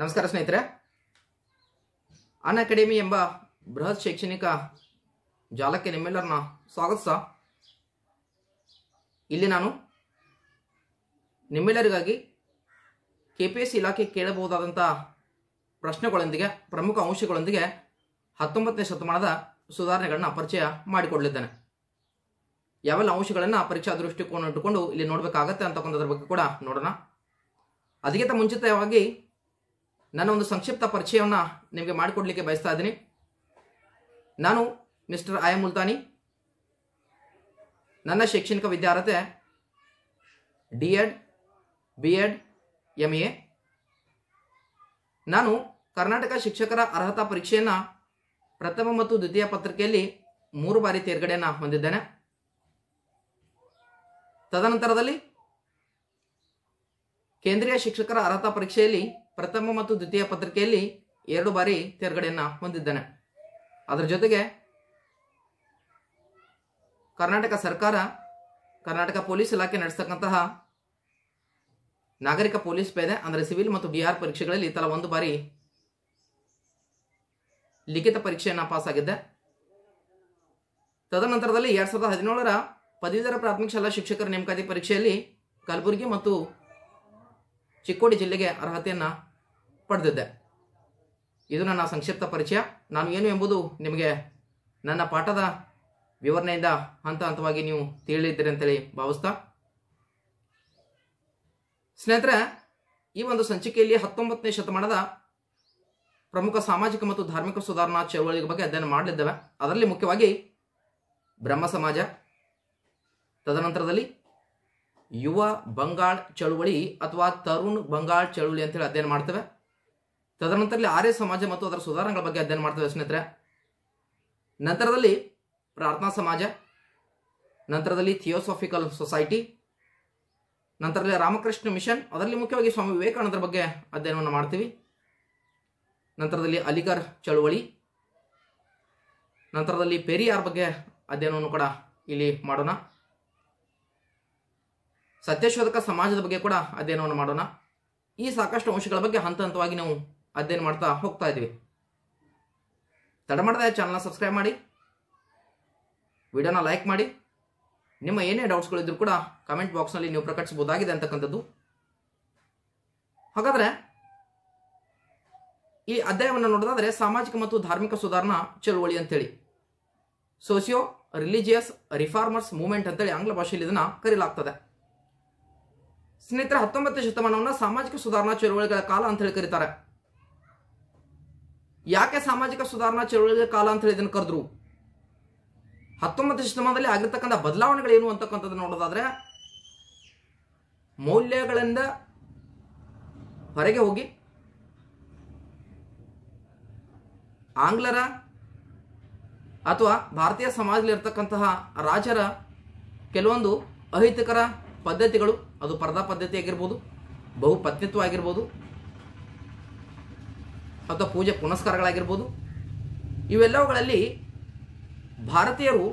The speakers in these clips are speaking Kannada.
ನಮಸ್ಕಾರ ಸ್ನೇಹಿತರೆ ಅನ್ ಅಕಾಡೆಮಿ ಎಂಬ ಬೃಹತ್ ಶೈಕ್ಷಣಿಕ ಜಾಲಕ್ಕೆ ನಿಮ್ಮೆಲ್ಲರನ್ನ ಸ್ವಾಗತಿಸ ಇಲ್ಲಿ ನಾನು ನಿಮ್ಮೆಲ್ಲರಿಗಾಗಿ ಕೆ ಪಿ ಎಸ್ ಇಲಾಖೆ ಕೇಳಬಹುದಾದಂಥ ಪ್ರಶ್ನೆಗಳೊಂದಿಗೆ ಪ್ರಮುಖ ಅಂಶಗಳೊಂದಿಗೆ ಹತ್ತೊಂಬತ್ತನೇ ಶತಮಾನದ ಸುಧಾರಣೆಗಳನ್ನ ಪರಿಚಯ ಮಾಡಿಕೊಡಲಿದ್ದೇನೆ ಯಾವೆಲ್ಲ ಅಂಶಗಳನ್ನು ಪರೀಕ್ಷಾ ದೃಷ್ಟಿಕೋನ ಇಟ್ಟುಕೊಂಡು ಇಲ್ಲಿ ನೋಡಬೇಕಾಗತ್ತೆ ಅಂತಕ್ಕಂಥದ್ರ ಬಗ್ಗೆ ಕೂಡ ನೋಡೋಣ ಅದಕ್ಕಿಂತ ಮುಂಚಿತವಾಗಿ ನನ್ನ ಒಂದು ಸಂಕ್ಷಿಪ್ತ ಪರಿಚಯವನ್ನು ನಿಮಗೆ ಮಾಡಿಕೊಡ್ಲಿಕ್ಕೆ ಬಯಸ್ತಾ ಇದ್ದೀನಿ ನಾನು ಮಿಸ್ಟರ್ ಆಯಮುಲ್ತಾನಿ ಮುಲ್ತಾನಿ ನನ್ನ ಶೈಕ್ಷಣಿಕ ವಿದ್ಯಾರ್ಹತೆ D Ed B Ed M A ನಾನು ಕರ್ನಾಟಕ ಶಿಕ್ಷಕರ ಅರ್ಹತಾ ಪರೀಕ್ಷೆಯನ್ನು ಪ್ರಥಮ ಮತ್ತು ದ್ವಿತೀಯ ಪತ್ರಿಕೆಯಲ್ಲಿ ಮೂರು ಬಾರಿ ತೇರ್ಗಡೆಯನ್ನು ಹೊಂದಿದ್ದೇನೆ ತದನಂತರದಲ್ಲಿ ಕೇಂದ್ರೀಯ ಶಿಕ್ಷಕರ ಅರ್ಹತಾ ಪರೀಕ್ಷೆಯಲ್ಲಿ ಪ್ರಥಮ ಮತ್ತು ದ್ವಿತೀಯ ಪತ್ರಿಕೆಯಲ್ಲಿ ಎರಡು ಬಾರಿ ತೇರ್ಗಡೆಯನ್ನು ಹೊಂದಿದ್ದಾನೆ ಅದರ ಜೊತೆಗೆ ಕರ್ನಾಟಕ ಸರ್ಕಾರ ಕರ್ನಾಟಕ ಪೊಲೀಸ್ ಇಲಾಖೆ ನಡೆಸತಕ್ಕಂತಹ ನಾಗರಿಕ ಪೊಲೀಸ್ ಪೇದೆ ಅಂದರೆ ಸಿವಿಲ್ ಮತ್ತು ಡಿಆರ್ ಪರೀಕ್ಷೆಗಳಲ್ಲಿ ತಲಾ ಒಂದು ಬಾರಿ ಲಿಖಿತ ಪರೀಕ್ಷೆಯನ್ನು ಪಾಸ್ ಆಗಿದ್ದೆ ತದನಂತರದಲ್ಲಿ ಎರಡು ಸಾವಿರದ ಹದಿನೇಳರ ಪದವೀಧರ ಪ್ರಾಥಮಿಕ ಶಾಲಾ ಶಿಕ್ಷಕರ ನೇಮಕಾತಿ ಪರೀಕ್ಷೆಯಲ್ಲಿ ಕಲಬುರಗಿ ಮತ್ತು ಚಿಕ್ಕೋಡಿ ಜಿಲ್ಲೆಗೆ ಅರ್ಹತೆಯನ್ನು ಪಡೆದಿದ್ದೆ ಇದು ನನ್ನ ಸಂಕ್ಷಿಪ್ತ ಪರಿಚಯ ನಾನು ಏನು ಎಂಬುದು ನಿಮಗೆ ನನ್ನ ಪಾಠದ ವಿವರಣೆಯಿಂದ ಹಂತ ಹಂತವಾಗಿ ನೀವು ತಿಳಿದಿದ್ದೀರಿ ಅಂತೇಳಿ ಭಾವಿಸ್ತಾ ಸ್ನೇಹಿತರೆ ಈ ಒಂದು ಸಂಚಿಕೆಯಲ್ಲಿ ಹತ್ತೊಂಬತ್ತನೇ ಶತಮಾನದ ಪ್ರಮುಖ ಸಾಮಾಜಿಕ ಮತ್ತು ಧಾರ್ಮಿಕ ಸುಧಾರಣಾ ಚಳವಳಿಗಳ ಬಗ್ಗೆ ಅಧ್ಯಯನ ಮಾಡಲಿದ್ದೇವೆ ಅದರಲ್ಲಿ ಮುಖ್ಯವಾಗಿ ಬ್ರಹ್ಮ ಸಮಾಜ ತದನಂತರದಲ್ಲಿ ಯುವ ಬಂಗಾಳ ಚಳುವಳಿ ಅಥವಾ ತರುಣ್ ಬಂಗಾಳ್ ಚಳುವಳಿ ಅಂತೇಳಿ ಅಧ್ಯಯನ ಮಾಡ್ತೇವೆ ತದನಂತರಲ್ಲಿ ಆರ್ಯ ಸಮಾಜ ಮತ್ತು ಅದರ ಸುಧಾರಣೆಗಳ ಬಗ್ಗೆ ಅಧ್ಯಯನ ಮಾಡ್ತೇವೆ ಸ್ನೇಹಿತರೆ ನಂತರದಲ್ಲಿ ಪ್ರಾರ್ಥನಾ ಸಮಾಜ ನಂತರದಲ್ಲಿ ಥಿಯೋಸಾಫಿಕಲ್ ಸೊಸೈಟಿ ನಂತರದಲ್ಲಿ ರಾಮಕೃಷ್ಣ ಮಿಷನ್ ಅದರಲ್ಲಿ ಮುಖ್ಯವಾಗಿ ಸ್ವಾಮಿ ವಿವೇಕಾನಂದರ ಬಗ್ಗೆ ಅಧ್ಯಯನವನ್ನು ಮಾಡ್ತೀವಿ ನಂತರದಲ್ಲಿ ಅಲಿಗರ್ ಚಳುವಳಿ ನಂತರದಲ್ಲಿ ಪೆರಿಯಾರ್ ಬಗ್ಗೆ ಅಧ್ಯಯನವನ್ನು ಕೂಡ ಇಲ್ಲಿ ಮಾಡೋಣ ಸತ್ಯಶೋಧಕ ಸಮಾಜದ ಬಗ್ಗೆ ಕೂಡ ಅಧ್ಯಯನವನ್ನು ಮಾಡೋಣ ಈ ಸಾಕಷ್ಟು ಅಂಶಗಳ ಬಗ್ಗೆ ಹಂತ ಹಂತವಾಗಿ ನಾವು ಅಧ್ಯಯನ ಮಾಡ್ತಾ ಹೋಗ್ತಾ ಇದ್ವಿ ತಡ ಮಾಡದೆ ಚಾನಲ್ನ ಸಬ್ಸ್ಕ್ರೈಬ್ ಮಾಡಿ ವಿಡಿಯೋನ ಲೈಕ್ ಮಾಡಿ ನಿಮ್ಮ ಏನೇ ಡೌಟ್ಸ್ಗಳಿದ್ರು ಕೂಡ ಕಮೆಂಟ್ ಬಾಕ್ಸ್ನಲ್ಲಿ ನೀವು ಪ್ರಕಟಿಸಬಹುದಾಗಿದೆ ಅಂತಕ್ಕಂಥದ್ದು ಹಾಗಾದರೆ ಈ ಅಧ್ಯಾಯವನ್ನು ನೋಡೋದಾದರೆ ಸಾಮಾಜಿಕ ಮತ್ತು ಧಾರ್ಮಿಕ ಸುಧಾರಣಾ ಚಳುವಳಿ ಅಂತೇಳಿ ಸೋಸಿಯೋ ರಿಲಿಜಿಯಸ್ ರಿಫಾರ್ಮರ್ಸ್ ಮೂವ್ಮೆಂಟ್ ಅಂತೇಳಿ ಆಂಗ್ಲ ಭಾಷೆಯಲ್ಲಿ ಇದನ್ನು ಕರೀಲಾಗ್ತದೆ ಸ್ನೇಹಿತರ ಹತ್ತೊಂಬತ್ತು ಶತಮಾನವನ್ನು ಸಾಮಾಜಿಕ ಸುಧಾರಣಾ ಚಳುವಳಿಗಳ ಕಾಲ ಅಂತ ಹೇಳಿ ಕರೀತಾರೆ ಯಾಕೆ ಸಾಮಾಜಿಕ ಸುಧಾರಣಾ ಚಳುವಳಿಯ ಕಾಲ ಅಂತ ಹೇಳಿ ಇದನ್ನು ಕರೆದ್ರು ಹತ್ತೊಂಬತ್ತು ಶತಮಾನದಲ್ಲಿ ಆಗಿರ್ತಕ್ಕಂಥ ಬದಲಾವಣೆಗಳೇನು ಅಂತಕ್ಕಂಥದ್ದು ನೋಡೋದಾದ್ರೆ ಮೌಲ್ಯಗಳಿಂದ ಹೊರಗೆ ಹೋಗಿ ಆಂಗ್ಲರ ಅಥವಾ ಭಾರತೀಯ ಸಮಾಜದಲ್ಲಿ ಇರ್ತಕ್ಕಂತಹ ರಾಜರ ಕೆಲವೊಂದು ಅಹಿತಕರ ಪದ್ಧತಿಗಳು ಅದು ಪರದಾ ಪದ್ಧತಿ ಆಗಿರ್ಬೋದು ಬಹುಪತ್ನಿತ್ವ ಆಗಿರ್ಬೋದು ಅಥವಾ ಪೂಜೆ ಪುನಸ್ಕಾರಗಳಾಗಿರ್ಬೋದು ಇವೆಲ್ಲವುಗಳಲ್ಲಿ ಭಾರತೀಯರು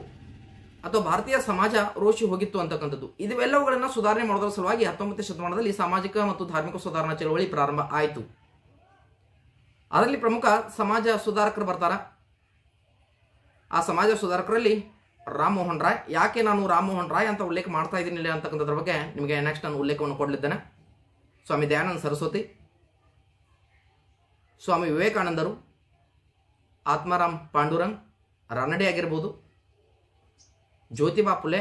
ಅಥವಾ ಭಾರತೀಯ ಸಮಾಜ ರೋಷಿ ಹೋಗಿತ್ತು ಅಂತಕ್ಕಂಥದ್ದು ಇವೆಲ್ಲವುಗಳನ್ನು ಸುಧಾರಣೆ ಮಾಡೋದರ ಸಲುವಾಗಿ ಹತ್ತೊಂಬತ್ತನೇ ಶತಮಾನದಲ್ಲಿ ಸಾಮಾಜಿಕ ಮತ್ತು ಧಾರ್ಮಿಕ ಸುಧಾರಣಾ ಚಳವಳಿ ಪ್ರಾರಂಭ ಆಯಿತು ಅದರಲ್ಲಿ ಪ್ರಮುಖ ಸಮಾಜ ಸುಧಾರಕರು ಬರ್ತಾರ ಆ ಸಮಾಜ ಸುಧಾರಕರಲ್ಲಿ ರಾಮಮೋಹನ್ ರಾಯ್ ಯಾಕೆ ನಾನು ರಾಮಮೋಹನ್ ರಾಯ್ ಅಂತ ಉಲ್ಲೇಖ ಮಾಡ್ತಾ ಇದ್ದೀನಿ ಅಂತಕ್ಕಂಥದ್ರ ಬಗ್ಗೆ ನಿಮಗೆ ನೆಕ್ಸ್ಟ್ ನಾನು ಉಲ್ಲೇಖವನ್ನು ಕೊಡಲಿದ್ದೇನೆ ಸ್ವಾಮಿ ದಯಾನಂದ ಸರಸ್ವತಿ ಸ್ವಾಮಿ ವಿವೇಕಾನಂದರು ಆತ್ಮಾರಾಮ್ ಪಾಂಡುರಂಗ್ ರಾನಡೆ ಆಗಿರ್ಬೋದು ಜ್ಯೋತಿಬಾ ಪುಲೆ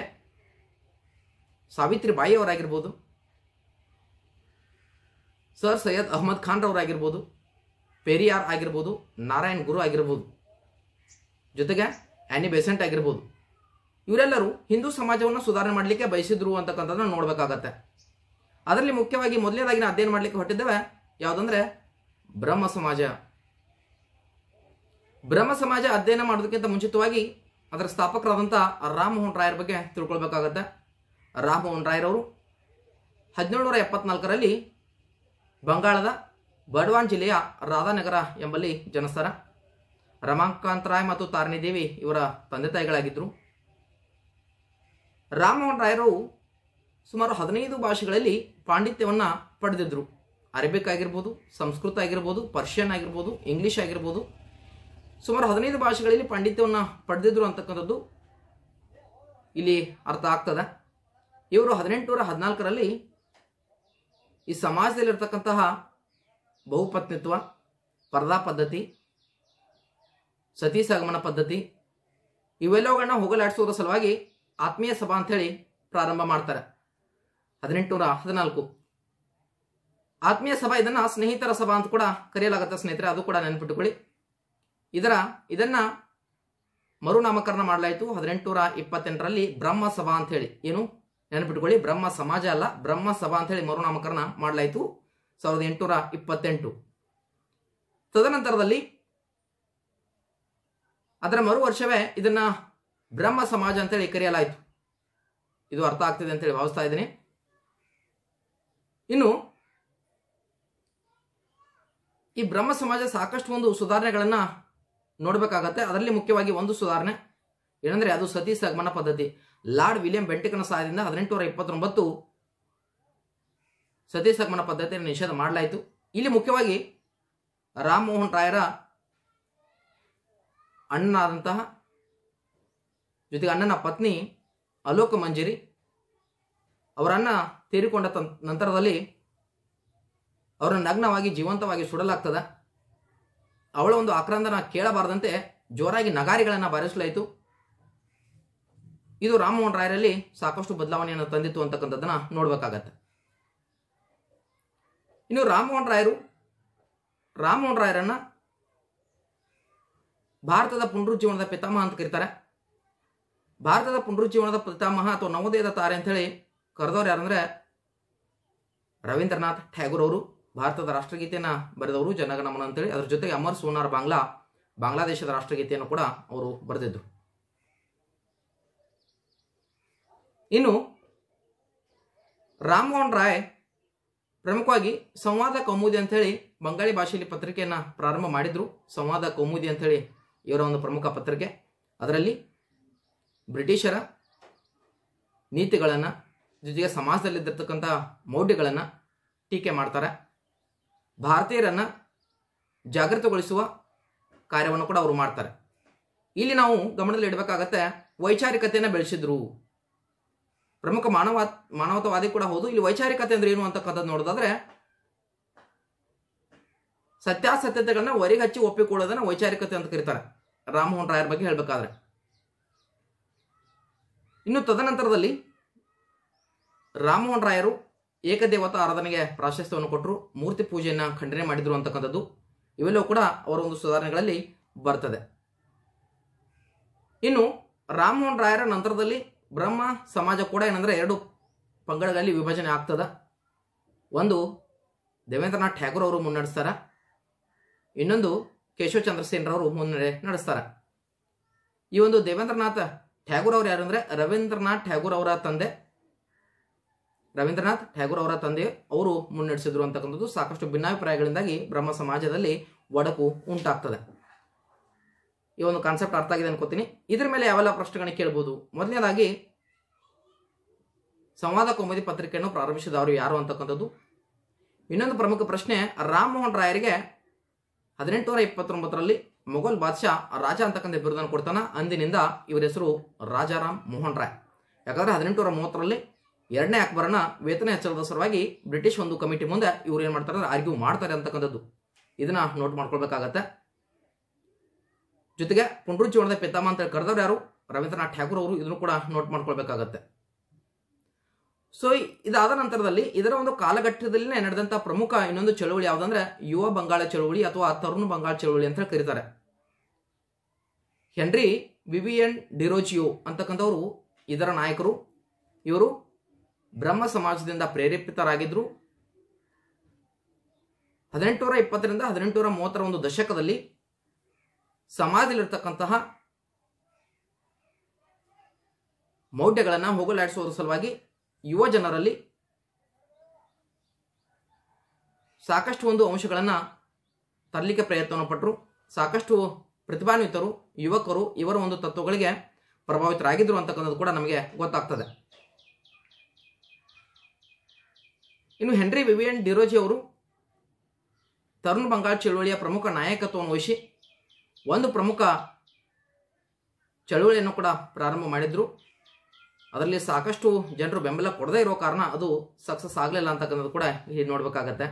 ಸಾವಿತ್ರಿ ಅವರಾಗಿರ್ಬೋದು ಸರ್ ಸೈಯದ್ ಅಹಮದ್ ರವರಾಗಿರ್ಬೋದು ಪೆರಿಯಾರ್ ಆಗಿರ್ಬೋದು ನಾರಾಯಣ್ ಗುರು ಆಗಿರ್ಬೋದು ಜೊತೆಗೆ ಆ್ಯನಿ ಬೆಸೆಂಟ್ ಆಗಿರ್ಬೋದು ಇವರೆಲ್ಲರೂ ಹಿಂದೂ ಸಮಾಜವನ್ನು ಸುಧಾರಣೆ ಮಾಡಲಿಕ್ಕೆ ಬಯಸಿದ್ರು ಅಂತಕ್ಕಂಥದ್ದನ್ನು ನೋಡಬೇಕಾಗತ್ತೆ ಅದರಲ್ಲಿ ಮುಖ್ಯವಾಗಿ ಮೊದಲನೇದಾಗಿ ನಾನು ಅಧ್ಯಯನ ಮಾಡಲಿಕ್ಕೆ ಹೊಟ್ಟಿದ್ದೇವೆ ಯಾವುದಂದ್ರೆ ಬ್ರಹ್ಮ ಸಮಾಜ ಬ್ರಹ್ಮ ಸಮಾಜ ಅಧ್ಯಯನ ಮಾಡೋದಕ್ಕಿಂತ ಮುಂಚಿತವಾಗಿ ಅದರ ಸ್ಥಾಪಕರಾದಂಥ ರಾಮಮೋಹನ್ ರಾಯರ ಬಗ್ಗೆ ತಿಳ್ಕೊಳ್ಬೇಕಾಗತ್ತೆ ರಾಮಮೋಹನ್ ರಾಯರವರು ಹದಿನೇಳುನೂರ ಎಪ್ಪತ್ನಾಲ್ಕರಲ್ಲಿ ಬಂಗಾಳದ ಬಡ್ವಾನ್ ಜಿಲ್ಲೆಯ ರಾಧಾನಗರ ಎಂಬಲ್ಲಿ ಜನಸ್ಥರ ರಮಾಕಾಂತ್ ರಾಯ್ ಮತ್ತು ತಾರಿಣಿ ದೇವಿ ಇವರ ತಂದೆ ತಾಯಿಗಳಾಗಿದ್ದರು ರಾಮಮೋಹನ್ ರಾಯರು ಸುಮಾರು ಹದಿನೈದು ಭಾಷೆಗಳಲ್ಲಿ ಪಾಂಡಿತ್ಯವನ್ನು ಪಡೆದಿದ್ದರು ಅರೇಬಿಕ್ ಆಗಿರ್ಬೋದು ಸಂಸ್ಕೃತ ಆಗಿರ್ಬೋದು ಪರ್ಷಿಯನ್ ಆಗಿರ್ಬೋದು ಇಂಗ್ಲೀಷ್ ಆಗಿರ್ಬೋದು ಸುಮಾರು ಹದಿನೈದು ಭಾಷೆಗಳಲ್ಲಿ ಪಾಂಡಿತ್ಯವನ್ನು ಪಡೆದಿದ್ರು ಅಂತಕ್ಕಂಥದ್ದು ಇಲ್ಲಿ ಅರ್ಥ ಆಗ್ತದೆ ಇವರು ಹದಿನೆಂಟುನೂರ ಹದಿನಾಲ್ಕರಲ್ಲಿ ಈ ಸಮಾಜದಲ್ಲಿರ್ತಕ್ಕಂತಹ ಬಹುಪತ್ನಿತ್ವ ಪರ್ದಾ ಪದ್ಧತಿ ಸತೀಸಗಮನ ಪದ್ಧತಿ ಇವೆಲ್ಲವುಗಳನ್ನ ಹೋಗಲಾಡಿಸುವುದರ ಸಲುವಾಗಿ ಆತ್ಮೀಯ ಸಭಾ ಅಂಥೇಳಿ ಪ್ರಾರಂಭ ಮಾಡ್ತಾರೆ ಹದಿನೆಂಟುನೂರ ಹದಿನಾಲ್ಕು ಆತ್ಮೀಯ ಸಭಾ ಇದನ್ನ ಸ್ನೇಹಿತರ ಸಭಾ ಅಂತ ಕೂಡ ಕರೆಯಲಾಗುತ್ತೆ ಸ್ನೇಹಿತರೆ ಅದು ಕೂಡ ನೆನಪಿಟ್ಟುಕೊಳ್ಳಿ ಇದರ ಇದನ್ನ ಮರುನಾಮಕರಣ ಮಾಡಲಾಯಿತು ಹದಿನೆಂಟುನೂರ ಇಪ್ಪತ್ತೆಂಟರಲ್ಲಿ ಬ್ರಹ್ಮ ಸಭಾ ಅಂತ ಹೇಳಿ ಏನು ನೆನಪಿಟ್ಟುಕೊಳ್ಳಿ ಬ್ರಹ್ಮ ಸಮಾಜ ಅಲ್ಲ ಬ್ರಹ್ಮ ಸಭಾ ಅಂತ ಹೇಳಿ ಮರುನಾಮಕರಣ ಮಾಡಲಾಯಿತು ಸಾವಿರದ ಎಂಟುನೂರ ಇಪ್ಪತ್ತೆಂಟು ತದನಂತರದಲ್ಲಿ ಅದರ ಮರು ವರ್ಷವೇ ಇದನ್ನ ಬ್ರಹ್ಮ ಸಮಾಜ ಅಂತೇಳಿ ಕರೆಯಲಾಯಿತು ಇದು ಅರ್ಥ ಆಗ್ತಿದೆ ಅಂತೇಳಿ ಭಾವಿಸ್ತಾ ಇದ್ದೀನಿ ಇನ್ನು ಈ ಬ್ರಹ್ಮ ಸಮಾಜ ಸಾಕಷ್ಟು ಒಂದು ಸುಧಾರಣೆಗಳನ್ನ ನೋಡಬೇಕಾಗತ್ತೆ ಅದರಲ್ಲಿ ಮುಖ್ಯವಾಗಿ ಒಂದು ಸುಧಾರಣೆ ಏನಂದ್ರೆ ಅದು ಸತಿ ಸಗಮನ ಪದ್ಧತಿ ಲಾರ್ಡ್ ವಿಲಿಯಂ ಬೆಂಟಿಕನ ಸಹಾಯದಿಂದ ನೂರ ಇಪ್ಪತ್ತೊಂಬತ್ತು ಸತಿ ಸಗಮನ ಪದ್ಧತಿಯನ್ನು ನಿಷೇಧ ಮಾಡಲಾಯಿತು ಇಲ್ಲಿ ಮುಖ್ಯವಾಗಿ ರಾಮಮೋಹನ್ ರಾಯರ ಅಣ್ಣನಾದಂತಹ ಜೊತೆಗೆ ಅಣ್ಣನ ಪತ್ನಿ ಅಲೋಕ ಮಂಜರಿ ಅವರನ್ನ ತೀರಿಕೊಂಡ ನಂತರದಲ್ಲಿ ಅವರನ್ನು ನಗ್ನವಾಗಿ ಜೀವಂತವಾಗಿ ಸುಡಲಾಗ್ತದ ಅವಳ ಒಂದು ಆಕ್ರಂದನ ಕೇಳಬಾರದಂತೆ ಜೋರಾಗಿ ನಗಾರಿಗಳನ್ನು ಬಾರಿಸಲಾಯಿತು ಇದು ರಾಮಮೋಹನ್ ರಾಯರಲ್ಲಿ ಸಾಕಷ್ಟು ಬದಲಾವಣೆಯನ್ನು ತಂದಿತ್ತು ಅಂತಕ್ಕಂಥದ್ದನ್ನು ನೋಡಬೇಕಾಗತ್ತೆ ಇನ್ನು ರಾಮಮೋಹನ್ ರಾಯರು ರಾಮಮೋಹನ್ ರಾಯರನ್ನು ಭಾರತದ ಪುನರುಜ್ಜೀವನದ ಪಿತಾಮಹ ಅಂತ ಕರೀತಾರೆ ಭಾರತದ ಪುನರುಜ್ಜೀವನದ ಪಿತಾಮಹ ಅಥವಾ ನವೋದಯದ ತಾರೆ ಅಂತ ಹೇಳಿ ಕರೆದವ್ರು ಯಾರಂದ್ರೆ ರವೀಂದ್ರನಾಥ್ ಠ್ಯಾಗೂರ್ ಅವರು ಭಾರತದ ರಾಷ್ಟ್ರಗೀತೆಯನ್ನ ಬರೆದವರು ಜನಗಣಮನ ಅಂತೇಳಿ ಅದ್ರ ಜೊತೆಗೆ ಅಮರ್ ಸೋನಾರ್ ಬಾಂಗ್ಲಾ ಬಾಂಗ್ಲಾದೇಶದ ರಾಷ್ಟ್ರಗೀತೆಯನ್ನು ಕೂಡ ಅವರು ಬರೆದಿದ್ದರು ಇನ್ನು ರಾಮ್ ಮೋಹನ್ ರಾಯ್ ಪ್ರಮುಖವಾಗಿ ಸಂವಾದ ಕೌಮುದಿ ಹೇಳಿ ಬಂಗಾಳಿ ಭಾಷೆಯಲ್ಲಿ ಪತ್ರಿಕೆಯನ್ನು ಪ್ರಾರಂಭ ಮಾಡಿದರು ಸಂವಾದ ಕೌಮುದಿ ಅಂತೇಳಿ ಇವರ ಒಂದು ಪ್ರಮುಖ ಪತ್ರಿಕೆ ಅದರಲ್ಲಿ ಬ್ರಿಟಿಷರ ನೀತಿಗಳನ್ನು ಜೊತೆಗೆ ಸಮಾಜದಲ್ಲಿದ್ದಿರ್ತಕ್ಕಂಥ ಮೌಢ್ಯಗಳನ್ನು ಟೀಕೆ ಮಾಡ್ತಾರೆ ಭಾರತೀಯರನ್ನ ಜಾಗೃತಗೊಳಿಸುವ ಕಾರ್ಯವನ್ನು ಕೂಡ ಅವರು ಮಾಡ್ತಾರೆ ಇಲ್ಲಿ ನಾವು ಗಮನದಲ್ಲಿ ಇಡಬೇಕಾಗತ್ತೆ ವೈಚಾರಿಕತೆಯನ್ನು ಬೆಳೆಸಿದ್ರು ಪ್ರಮುಖ ಮಾನವ ಮಾನವತಾವಾದಿ ಕೂಡ ಹೌದು ಇಲ್ಲಿ ವೈಚಾರಿಕತೆ ಅಂದ್ರೆ ಏನು ಅಂತಕ್ಕಂಥದ್ದು ನೋಡೋದಾದ್ರೆ ಸತ್ಯಾಸತ್ಯತೆಗಳನ್ನ ಒರಿಗೆ ಹಚ್ಚಿ ಒಪ್ಪಿಕೊಳ್ಳೋದನ್ನ ವೈಚಾರಿಕತೆ ಅಂತ ಕರೀತಾರೆ ರಾಮಮೋಹನ್ ರಾಯರ ಬಗ್ಗೆ ಹೇಳಬೇಕಾದ್ರೆ ಇನ್ನು ತದನಂತರದಲ್ಲಿ ರಾಮಮೋಹನ್ ರಾಯರು ಏಕದೇವತಾ ಆರಾಧನೆಗೆ ಪ್ರಾಶಸ್ತ್ಯವನ್ನು ಕೊಟ್ಟರು ಮೂರ್ತಿ ಪೂಜೆಯನ್ನು ಖಂಡನೆ ಮಾಡಿದ್ರು ಅಂತಕ್ಕಂಥದ್ದು ಇವೆಲ್ಲವೂ ಕೂಡ ಅವರ ಒಂದು ಸುಧಾರಣೆಗಳಲ್ಲಿ ಬರ್ತದೆ ಇನ್ನು ರಾಮಮೋಹನ್ ರಾಯರ ನಂತರದಲ್ಲಿ ಬ್ರಹ್ಮ ಸಮಾಜ ಕೂಡ ಏನಂದ್ರೆ ಎರಡು ಪಂಗಡಗಳಲ್ಲಿ ವಿಭಜನೆ ಆಗ್ತದ ಒಂದು ದೇವೇಂದ್ರನಾಥ್ ಠಾಗೂರ್ ಅವರು ಮುನ್ನಡೆಸ್ತಾರ ಇನ್ನೊಂದು ಕೇಶವ ಚಂದ್ರಸೇನರವರು ಮುನ್ನಡೆ ನಡೆಸ್ತಾರ ಈ ಒಂದು ದೇವೇಂದ್ರನಾಥ ಠಾಗೂರ್ ಅವರು ಯಾರು ಅಂದ್ರೆ ರವೀಂದ್ರನಾಥ್ ಠಾಗೂರ್ ಅವರ ತಂದೆ ರವೀಂದ್ರನಾಥ್ ಠ್ಯಾಗೂರ್ ಅವರ ತಂದೆ ಅವರು ಮುನ್ನಡೆಸಿದ್ರು ಅಂತಕ್ಕಂಥದ್ದು ಸಾಕಷ್ಟು ಭಿನ್ನಾಭಿಪ್ರಾಯಗಳಿಂದಾಗಿ ಬ್ರಹ್ಮ ಸಮಾಜದಲ್ಲಿ ಒಡಕು ಉಂಟಾಗ್ತದೆ ಈ ಒಂದು ಕಾನ್ಸೆಪ್ಟ್ ಅರ್ಥ ಆಗಿದೆ ಅನ್ಕೋತೀನಿ ಇದರ ಮೇಲೆ ಯಾವೆಲ್ಲ ಪ್ರಶ್ನೆಗಳನ್ನ ಕೇಳ್ಬೋದು ಮೊದಲನೇದಾಗಿ ಸಂವಾದ ಕೌಮುದಿ ಪತ್ರಿಕೆಯನ್ನು ಪ್ರಾರಂಭಿಸಿದವರು ಯಾರು ಅಂತಕ್ಕಂಥದ್ದು ಇನ್ನೊಂದು ಪ್ರಮುಖ ಪ್ರಶ್ನೆ ರಾಮಮೋಹನ್ ರಾಯರಿಗೆ ಹದಿನೆಂಟುನೂರ ಇಪ್ಪತ್ತೊಂಬತ್ತರಲ್ಲಿ ಮೊಘಲ್ ಬಾದ್ಶಾ ರಾಜ ಅಂತಕ್ಕಂಥ ಬಿರುದನ್ನು ಕೊಡ್ತಾನ ಅಂದಿನಿಂದ ಇವರ ಹೆಸರು ರಾಜಾರಾಮ್ ಮೋಹನ್ ರಾಯ್ ಯಾಕಂದ್ರೆ ಹದಿನೆಂಟುನೂರ ಮೂವತ್ತರಲ್ಲಿ ಎರಡನೇ ಅಕ್ಬರನ ವೇತನ ಹೆಚ್ಚಳದ ಸಲುವಾಗಿ ಬ್ರಿಟಿಷ್ ಒಂದು ಕಮಿಟಿ ಮುಂದೆ ಇವ್ರು ಏನ್ ಮಾಡ್ತಾರೆ ಆರ್ಗ್ಯೂ ಮಾಡ್ತಾರೆ ಅಂತಕ್ಕಂಥದ್ದು ಇದನ್ನ ನೋಟ್ ಮಾಡ್ಕೊಳ್ಬೇಕಾಗತ್ತೆ ಜೊತೆಗೆ ಪುನರುಜ್ಜೀವನದ ಪಿತಾಮ ಅಂತ ಕರೆದವ್ರು ಯಾರು ರವೀಂದ್ರನಾಥ್ ಠಾಕೂರ್ ಅವರು ಇದನ್ನು ಕೂಡ ನೋಟ್ ಮಾಡ್ಕೊಳ್ಬೇಕಾಗತ್ತೆ ಸೊ ಇದಾದ ನಂತರದಲ್ಲಿ ಇದರ ಒಂದು ಕಾಲಘಟ್ಟದಲ್ಲಿನೇ ನಡೆದಂತಹ ಪ್ರಮುಖ ಇನ್ನೊಂದು ಚಳುವಳಿ ಯಾವುದಂದ್ರೆ ಯುವ ಬಂಗಾಳ ಚಳುವಳಿ ಅಥವಾ ತರುಣ ಬಂಗಾಳ ಚಳುವಳಿ ಅಂತ ಕರೀತಾರೆ ಹೆನ್ರಿ ವಿವಿಯನ್ ಡಿರೋಜಿಯೋ ಅಂತಕ್ಕಂಥವ್ರು ಇದರ ನಾಯಕರು ಇವರು ಬ್ರಹ್ಮ ಸಮಾಜದಿಂದ ಪ್ರೇರೇಪಿತರಾಗಿದ್ದರು ಹದಿನೆಂಟುನೂರ ಇಪ್ಪತ್ತರಿಂದ ಹದಿನೆಂಟುನೂರ ಮೂವತ್ತರ ಒಂದು ದಶಕದಲ್ಲಿ ಸಮಾಜದಲ್ಲಿರ್ತಕ್ಕಂತಹ ಮೌಢ್ಯಗಳನ್ನು ಹೋಗಲಾಡಿಸುವುದರ ಸಲುವಾಗಿ ಯುವ ಜನರಲ್ಲಿ ಸಾಕಷ್ಟು ಒಂದು ಅಂಶಗಳನ್ನು ತರಲಿಕ್ಕೆ ಪ್ರಯತ್ನವನ್ನು ಪಟ್ಟರು ಸಾಕಷ್ಟು ಪ್ರತಿಭಾನ್ವಿತರು ಯುವಕರು ಇವರ ಒಂದು ತತ್ವಗಳಿಗೆ ಪ್ರಭಾವಿತರಾಗಿದ್ದರು ಅಂತಕ್ಕಂಥದ್ದು ಕೂಡ ನಮಗೆ ಗೊತ್ತಾಗ್ತದೆ ಇನ್ನು ಹೆನ್ರಿ ವಿವಿಯನ್ ಡಿರೋಜಿ ಅವರು ತರುಣ್ ಬಂಗಾಳ ಚಳುವಳಿಯ ಪ್ರಮುಖ ನಾಯಕತ್ವವನ್ನು ವಹಿಸಿ ಒಂದು ಪ್ರಮುಖ ಚಳುವಳಿಯನ್ನು ಕೂಡ ಪ್ರಾರಂಭ ಮಾಡಿದರು ಅದರಲ್ಲಿ ಸಾಕಷ್ಟು ಜನರು ಬೆಂಬಲ ಕೊಡದೇ ಇರೋ ಕಾರಣ ಅದು ಸಕ್ಸಸ್ ಆಗಲಿಲ್ಲ ಅಂತಕ್ಕಂಥದ್ದು ಕೂಡ ಇಲ್ಲಿ ನೋಡಬೇಕಾಗತ್ತೆ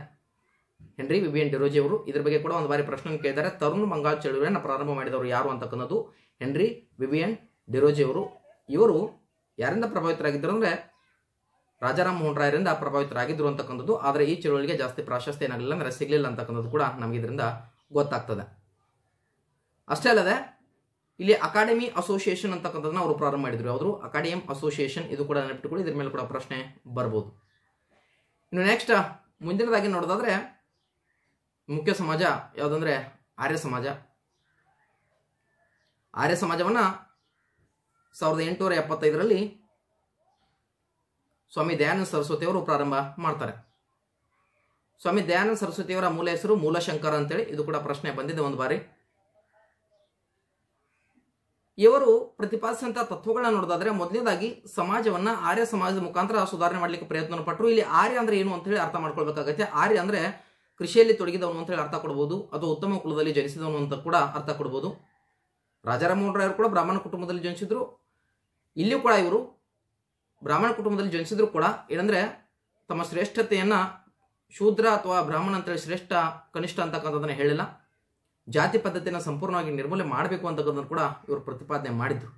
ಹೆನ್ರಿ ವಿವಿಯನ್ ಡಿರೋಜಿ ಅವರು ಇದ್ರ ಬಗ್ಗೆ ಕೂಡ ಒಂದು ಬಾರಿ ಪ್ರಶ್ನೆ ಕೇಳಿದರೆ ತರುಣ್ ಬಂಗಾಳ ಚಳುವಳಿಯನ್ನು ಪ್ರಾರಂಭ ಮಾಡಿದವರು ಯಾರು ಅಂತಕ್ಕಂಥದ್ದು ಹೆನ್ರಿ ವಿವಿಯನ್ ಡಿರೋಜಿ ಅವರು ಇವರು ಯಾರಿಂದ ಪ್ರಭಾವಿತರಾಗಿದ್ದರು ಅಂದರೆ ರಾಜಾರಾಮ್ ಮೋಹನ್ ರಾಯರಿಂದ ಪ್ರಭಾವಿತರಾಗಿದ್ರು ಅಂತಕ್ಕಂಥದ್ದು ಆದರೆ ಈ ಚಳುವಳಿಗೆ ಜಾಸ್ತಿ ಪ್ರಾಶಸ್ತ್ಯ ಏನಾಗಲಿಲ್ಲ ಅಂದರೆ ಸಿಗಲಿಲ್ಲ ಅಂತಕ್ಕಂಥದ್ದು ಕೂಡ ನಮಗೆ ಇದರಿಂದ ಗೊತ್ತಾಗ್ತದೆ ಅಷ್ಟೇ ಅಲ್ಲದೆ ಇಲ್ಲಿ ಅಕಾಡೆಮಿ ಅಸೋಸಿಯೇಷನ್ ಅಂತಕ್ಕಂಥದ್ದನ್ನ ಅವರು ಪ್ರಾರಂಭ ಮಾಡಿದ್ರು ಅವರು ಅಕಾಡೆಮಿ ಅಸೋಸಿಯೇಷನ್ ಇದು ಕೂಡ ನೆನಪಿಟ್ಟುಕೊಳ್ಳಿ ಇದ್ರ ಮೇಲೆ ಕೂಡ ಪ್ರಶ್ನೆ ಬರ್ಬೋದು ಇನ್ನು ನೆಕ್ಸ್ಟ್ ಮುಂದಿನದಾಗಿ ನೋಡೋದಾದ್ರೆ ಮುಖ್ಯ ಸಮಾಜ ಯಾವುದಂದ್ರೆ ಆರ್ಯ ಸಮಾಜ ಆರ್ಯ ಸಮಾಜವನ್ನ ಸಾವಿರದ ಎಂಟುನೂರ ಎಪ್ಪತ್ತೈದರಲ್ಲಿ ಸ್ವಾಮಿ ದಯಾನಂದ ಸರಸ್ವತಿಯವರು ಪ್ರಾರಂಭ ಮಾಡ್ತಾರೆ ಸ್ವಾಮಿ ದಯಾನಂದ ಸರಸ್ವತಿಯವರ ಮೂಲ ಹೆಸರು ಮೂಲಶಂಕರ ಅಂತೇಳಿ ಇದು ಕೂಡ ಪ್ರಶ್ನೆ ಬಂದಿದೆ ಒಂದು ಬಾರಿ ಇವರು ಪ್ರತಿಪಾದಿಸಿದಂತಹ ತತ್ವಗಳನ್ನ ನೋಡೋದಾದ್ರೆ ಮೊದಲನೇದಾಗಿ ಸಮಾಜವನ್ನ ಆರ್ಯ ಸಮಾಜದ ಮುಖಾಂತರ ಸುಧಾರಣೆ ಮಾಡಲಿಕ್ಕೆ ಪ್ರಯತ್ನ ಪಟ್ಟರು ಇಲ್ಲಿ ಆರ್ಯ ಅಂದ್ರೆ ಏನು ಅಂತ ಹೇಳಿ ಅರ್ಥ ಮಾಡ್ಕೊಳ್ಬೇಕಾಗತ್ತೆ ಆರ್ಯ ಅಂದ್ರೆ ಕೃಷಿಯಲ್ಲಿ ತೊಡಗಿದವನು ಅಂತ ಹೇಳಿ ಅರ್ಥ ಕೊಡಬಹುದು ಅಥವಾ ಉತ್ತಮ ಕುಲದಲ್ಲಿ ಜನಿಸಿದವನು ಅಂತ ಕೂಡ ಅರ್ಥ ಕೊಡಬಹುದು ರಾಜಾರಾಮ ಕೂಡ ಬ್ರಾಹ್ಮಣ ಕುಟುಂಬದಲ್ಲಿ ಜನಿಸಿದ್ರು ಇಲ್ಲಿಯೂ ಕೂಡ ಇವರು ಬ್ರಾಹ್ಮಣ ಕುಟುಂಬದಲ್ಲಿ ಜನಿಸಿದ್ರು ಕೂಡ ಏನಂದ್ರೆ ತಮ್ಮ ಶ್ರೇಷ್ಠತೆಯನ್ನ ಶೂದ್ರ ಅಥವಾ ಬ್ರಾಹ್ಮಣ ಅಂತೇಳಿ ಶ್ರೇಷ್ಠ ಕನಿಷ್ಠ ಅಂತಕ್ಕಂಥದ್ದನ್ನ ಹೇಳಿಲ್ಲ ಜಾತಿ ಪದ್ಧತಿಯನ್ನು ಸಂಪೂರ್ಣವಾಗಿ ನಿರ್ಮೂಲನೆ ಮಾಡಬೇಕು ಅಂತಕ್ಕಂಥದ್ದು ಕೂಡ ಇವರು ಪ್ರತಿಪಾದನೆ ಮಾಡಿದ್ರು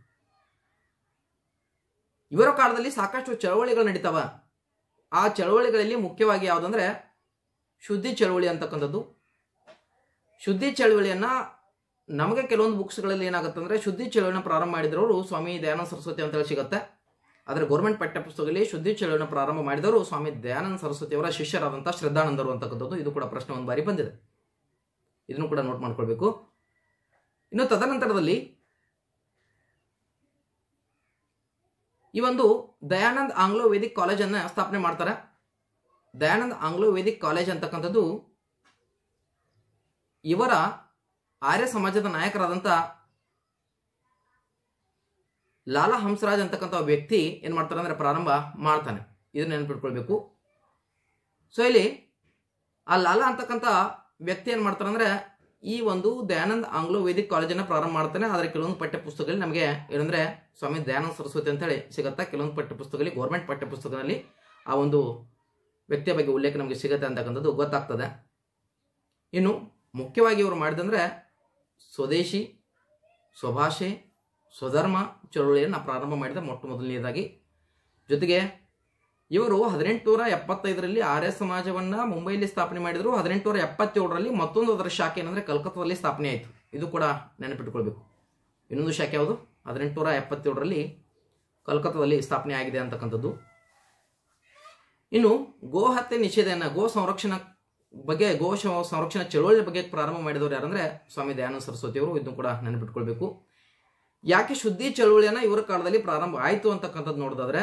ಇವರ ಕಾಲದಲ್ಲಿ ಸಾಕಷ್ಟು ಚಳವಳಿಗಳು ನಡೀತಾವ ಆ ಚಳವಳಿಗಳಲ್ಲಿ ಮುಖ್ಯವಾಗಿ ಯಾವುದಂದ್ರೆ ಶುದ್ಧಿ ಚಳವಳಿ ಅಂತಕ್ಕಂಥದ್ದು ಶುದ್ಧಿ ಚಳವಳಿಯನ್ನ ನಮಗೆ ಕೆಲವೊಂದು ಬುಕ್ಸ್ಗಳಲ್ಲಿ ಏನಾಗುತ್ತೆ ಅಂದ್ರೆ ಶುದ್ಧಿ ಚಳವಳಿನ ಪ್ರಾರಂಭ ಮಾಡಿದ್ರವರು ಸ್ವಾಮಿ ದಯಾನಂದ ಸರಸ್ವತಿ ಅಂತೇಳಿ ಸಿಗತ್ತೆ ಆದರೆ ಗೌರ್ಮೆಂಟ್ ಪಠ್ಯಪುಸ್ತಕದಲ್ಲಿ ಶುದ್ಧಿ ಚಳವಳಿಯನ್ನು ಪ್ರಾರಂಭ ಮಾಡಿದವರು ಸ್ವಾಮಿ ದಯಾನಂದ ಸರಸ್ವತಿಯವರ ಶಿಷ್ಯರಾದಂಥ ಶ್ರದ್ಧಾನಂದರು ಅಂತಕ್ಕಂಥದ್ದು ಇದು ಕೂಡ ಪ್ರಶ್ನೆ ಒಂದು ಬಾರಿ ಬಂದಿದೆ ಇದನ್ನು ಕೂಡ ನೋಟ್ ಮಾಡ್ಕೊಳ್ಬೇಕು ಇನ್ನು ತದನಂತರದಲ್ಲಿ ಈ ಒಂದು ದಯಾನಂದ್ ಆಂಗ್ಲೋ ವೇದಿಕ್ ಕಾಲೇಜನ್ನು ಸ್ಥಾಪನೆ ಮಾಡ್ತಾರೆ ದಯಾನಂದ್ ಆಂಗ್ಲೋ ವೇದಿಕ್ ಕಾಲೇಜ್ ಅಂತಕ್ಕಂಥದ್ದು ಇವರ ಆರ್ಯ ಸಮಾಜದ ನಾಯಕರಾದಂಥ ಲಾಲಾ ಹಂಸರಾಜ್ ಅಂತಕ್ಕಂಥ ವ್ಯಕ್ತಿ ಏನು ಮಾಡ್ತಾರೆ ಅಂದರೆ ಪ್ರಾರಂಭ ಮಾಡ್ತಾನೆ ಇದನ್ನ ನೆನಪಿಟ್ಕೊಳ್ಬೇಕು ಸೊ ಇಲ್ಲಿ ಆ ಲಾಲಾ ಅಂತಕ್ಕಂಥ ವ್ಯಕ್ತಿ ಏನು ಮಾಡ್ತಾರೆ ಅಂದರೆ ಈ ಒಂದು ದಯಾನಂದ್ ಆಂಗ್ಲೋ ವೇದಿಕ್ ಕಾಲೇಜನ್ನು ಪ್ರಾರಂಭ ಮಾಡ್ತಾನೆ ಆದರೆ ಕೆಲವೊಂದು ಪಠ್ಯ ನಮಗೆ ಏನಂದರೆ ಸ್ವಾಮಿ ದಯಾನಂದ ಸರಸ್ವತಿ ಅಂತೇಳಿ ಸಿಗುತ್ತಾ ಕೆಲವೊಂದು ಪಠ್ಯ ಪುಸ್ತಕದಲ್ಲಿ ಗೌರ್ಮೆಂಟ್ ಪಠ್ಯ ಪುಸ್ತಕದಲ್ಲಿ ಆ ಒಂದು ವ್ಯಕ್ತಿಯ ಬಗ್ಗೆ ಉಲ್ಲೇಖ ನಮಗೆ ಸಿಗುತ್ತೆ ಅಂತಕ್ಕಂಥದ್ದು ಗೊತ್ತಾಗ್ತದೆ ಇನ್ನು ಮುಖ್ಯವಾಗಿ ಇವರು ಮಾಡಿದಂದರೆ ಸ್ವದೇಶಿ ಸ್ವಭಾಷೆ ಸ್ವಧರ್ಮ ಚಳುವಳಿಯನ್ನು ಪ್ರಾರಂಭ ಮಾಡಿದ ಮೊಟ್ಟ ಮೊದಲನೆಯದಾಗಿ ಜೊತೆಗೆ ಇವರು ಹದಿನೆಂಟುನೂರ ಎಪ್ಪತ್ತೈದರಲ್ಲಿ ಆರ್ಯ ಸಮಾಜವನ್ನು ಮುಂಬೈಯಲ್ಲಿ ಸ್ಥಾಪನೆ ಮಾಡಿದರು ಹದಿನೆಂಟುನೂರ ಎಪ್ಪತ್ತೇಳರಲ್ಲಿ ಮತ್ತೊಂದು ಅದರ ಶಾಖೆ ಏನಂದರೆ ಕಲ್ಕತ್ತಾದಲ್ಲಿ ಸ್ಥಾಪನೆ ಆಯಿತು ಇದು ಕೂಡ ನೆನಪಿಟ್ಕೊಳ್ಬೇಕು ಇನ್ನೊಂದು ಶಾಖೆ ಯಾವುದು ಹದಿನೆಂಟುನೂರ ಎಪ್ಪತ್ತೇಳರಲ್ಲಿ ಕಲ್ಕತ್ತಾದಲ್ಲಿ ಸ್ಥಾಪನೆ ಆಗಿದೆ ಅಂತಕ್ಕಂಥದ್ದು ಇನ್ನು ಗೋ ಹತ್ಯೆ ನಿಷೇಧನ ಗೋ ಸಂರಕ್ಷಣಾ ಬಗ್ಗೆ ಗೋ ಸಂರಕ್ಷಣಾ ಚಳುವಳಿ ಬಗ್ಗೆ ಪ್ರಾರಂಭ ಮಾಡಿದವರು ಯಾರಂದ್ರೆ ಸ್ವಾಮಿ ದಯಾನಂದ ಸರಸ್ವತಿಯವರು ಇದನ್ನು ಕೂಡ ನೆನಪಿಟ್ಕೊಳ್ಬೇಕು ಯಾಕೆ ಶುದ್ಧಿ ಚಳುವಳಿಯನ್ನು ಇವರ ಕಾಲದಲ್ಲಿ ಪ್ರಾರಂಭ ಆಯಿತು ಅಂತಕ್ಕಂಥದ್ದು ನೋಡೋದಾದ್ರೆ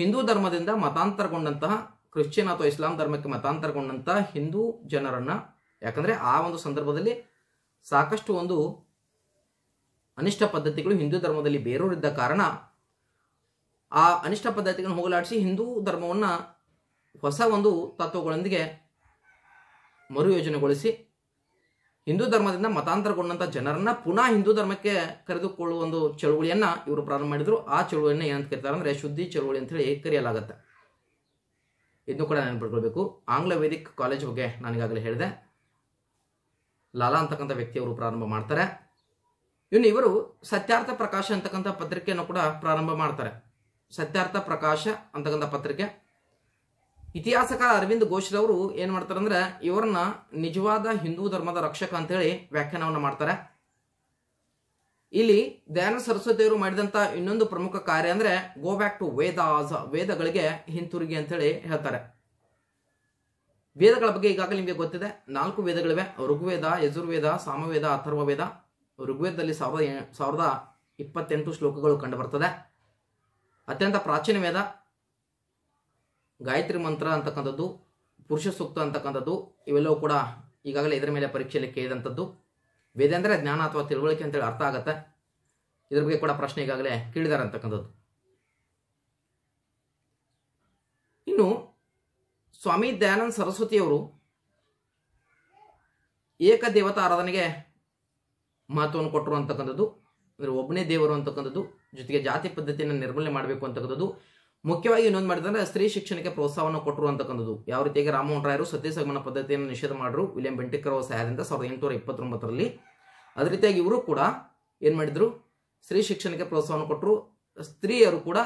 ಹಿಂದೂ ಧರ್ಮದಿಂದ ಮತಾಂತರಗೊಂಡಂತಹ ಕ್ರಿಶ್ಚಿಯನ್ ಅಥವಾ ಇಸ್ಲಾಂ ಧರ್ಮಕ್ಕೆ ಮತಾಂತರಗೊಂಡಂತಹ ಹಿಂದೂ ಜನರನ್ನು ಯಾಕಂದರೆ ಆ ಒಂದು ಸಂದರ್ಭದಲ್ಲಿ ಸಾಕಷ್ಟು ಒಂದು ಅನಿಷ್ಟ ಪದ್ಧತಿಗಳು ಹಿಂದೂ ಧರ್ಮದಲ್ಲಿ ಬೇರೂರಿದ್ದ ಕಾರಣ ಆ ಅನಿಷ್ಟ ಪದ್ಧತಿಗಳನ್ನು ಹೋಗಲಾಡಿಸಿ ಹಿಂದೂ ಧರ್ಮವನ್ನು ಹೊಸ ಒಂದು ತತ್ವಗಳೊಂದಿಗೆ ಮರುಯೋಜನೆಗೊಳಿಸಿ ಹಿಂದೂ ಧರ್ಮದಿಂದ ಮತಾಂತರಗೊಂಡಂತ ಜನರನ್ನ ಪುನಃ ಹಿಂದೂ ಧರ್ಮಕ್ಕೆ ಕರೆದುಕೊಳ್ಳುವ ಒಂದು ಚಳುವಳಿಯನ್ನ ಇವರು ಪ್ರಾರಂಭ ಮಾಡಿದ್ರು ಆ ಚಳುವಳಿಯನ್ನ ಏನಂತ ಕರೀತಾರೆ ಅಂದ್ರೆ ಶುದ್ಧಿ ಚಳುವಳಿ ಅಂತ ಹೇಳಿ ಕರೆಯಲಾಗತ್ತೆ ಇದನ್ನು ಕೂಡ ನೆನಪಿಟ್ಕೊಳ್ಬೇಕು ಆಂಗ್ಲ ವೇದಿಕ್ ಕಾಲೇಜ್ ಬಗ್ಗೆ ನನಗಾಗಲೇ ಹೇಳಿದೆ ಲಾಲಾ ಅಂತಕ್ಕಂಥ ಅವರು ಪ್ರಾರಂಭ ಮಾಡ್ತಾರೆ ಇನ್ನು ಇವರು ಸತ್ಯಾರ್ಥ ಪ್ರಕಾಶ ಅಂತಕ್ಕಂಥ ಪತ್ರಿಕೆಯನ್ನು ಕೂಡ ಪ್ರಾರಂಭ ಮಾಡ್ತಾರೆ ಸತ್ಯಾರ್ಥ ಪ್ರಕಾಶ ಅಂತಕ್ಕಂಥ ಪತ್ರಿಕೆ ಇತಿಹಾಸಕಾರ ಅರವಿಂದ್ ಘೋಷ್ರವರು ಏನ್ ಅಂದ್ರೆ ಇವರನ್ನ ನಿಜವಾದ ಹಿಂದೂ ಧರ್ಮದ ರಕ್ಷಕ ಅಂತ ಹೇಳಿ ವ್ಯಾಖ್ಯಾನವನ್ನು ಮಾಡ್ತಾರೆ ಇಲ್ಲಿ ದಯಾನಂದ ಸರಸ್ವತಿಯವರು ಮಾಡಿದಂತ ಇನ್ನೊಂದು ಪ್ರಮುಖ ಕಾರ್ಯ ಅಂದ್ರೆ ಗೋ ಬ್ಯಾಕ್ ಟು ವೇದಾಸ್ ವೇದಗಳಿಗೆ ಹಿಂತಿರುಗಿ ಅಂತ ಹೇಳಿ ಹೇಳ್ತಾರೆ ವೇದಗಳ ಬಗ್ಗೆ ಈಗಾಗಲೇ ನಿಮಗೆ ಗೊತ್ತಿದೆ ನಾಲ್ಕು ವೇದಗಳಿವೆ ಋಗ್ವೇದ ಯಜುರ್ವೇದ ಸಾಮವೇದ ಅಥರ್ವವೇದ ಋಗ್ವೇದದಲ್ಲಿ ಸಾವಿರದ ಸಾವಿರದ ಇಪ್ಪತ್ತೆಂಟು ಶ್ಲೋಕಗಳು ಕಂಡು ಬರ್ತದೆ ಅತ್ಯಂತ ಪ್ರಾಚೀನ ವೇದ ಗಾಯತ್ರಿ ಮಂತ್ರ ಅಂತಕ್ಕಂಥದ್ದು ಪುರುಷ ಸೂಕ್ತ ಅಂತಕ್ಕಂಥದ್ದು ಇವೆಲ್ಲವೂ ಕೂಡ ಈಗಾಗಲೇ ಇದರ ಮೇಲೆ ಪರೀಕ್ಷೆಯಲ್ಲಿ ಕೇಳಿದಂಥದ್ದು ವೇದ ಅಂದರೆ ಜ್ಞಾನ ಅಥವಾ ತಿಳುವಳಿಕೆ ಅಂತೇಳಿ ಅರ್ಥ ಆಗತ್ತೆ ಇದ್ರ ಬಗ್ಗೆ ಕೂಡ ಪ್ರಶ್ನೆ ಈಗಾಗಲೇ ಕೇಳಿದ್ದಾರೆ ಅಂತಕ್ಕಂಥದ್ದು ಇನ್ನು ಸ್ವಾಮಿ ದಯಾನಂದ ಸರಸ್ವತಿಯವರು ದೇವತಾ ಆರಾಧನೆಗೆ ಮಹತ್ವವನ್ನು ಕೊಟ್ಟರು ಅಂತಕ್ಕಂಥದ್ದು ಅಂದರೆ ಒಬ್ಬನೇ ದೇವರು ಅಂತಕ್ಕಂಥದ್ದು ಜೊತೆಗೆ ಜಾತಿ ಪದ್ಧತಿಯನ್ನು ನಿರ್ಮೂಲನೆ ಮಾಡಬೇಕು ಅಂತಕ್ಕಂಥದ್ದು ಮುಖ್ಯವಾಗಿ ಇನ್ನೊಂದು ಮಾಡಿದ್ರೆ ಸ್ತ್ರೀ ಶಿಕ್ಷಣಕ್ಕೆ ಪ್ರೋತ್ಸಾಹವನ್ನು ಕೊಟ್ಟರು ಅಂತಕ್ಕಂಥದ್ದು ಯಾವ ರೀತಿಯಾಗಿ ರಾಮಮೋಹನ್ ರಾಯರು ಸಗಮನ ಪದ್ಧತಿಯನ್ನು ನಿಷೇಧ ಮಾಡಿದ್ರು ವಿಲಿಯಂ ಬೆಂಟಿಕರ್ ಅವರ ಸಹಾಯದಿಂದ ಸಾವಿರದ ಎಂಟುನೂರ ಇಪ್ಪತ್ತೊಂಬತ್ತರಲ್ಲಿ ಅದೇ ರೀತಿಯಾಗಿ ಇವರು ಕೂಡ ಏನು ಮಾಡಿದ್ರು ಸ್ತ್ರೀ ಶಿಕ್ಷಣಕ್ಕೆ ಪ್ರೋತ್ಸಾಹವನ್ನು ಕೊಟ್ಟರು ಸ್ತ್ರೀಯರು ಕೂಡ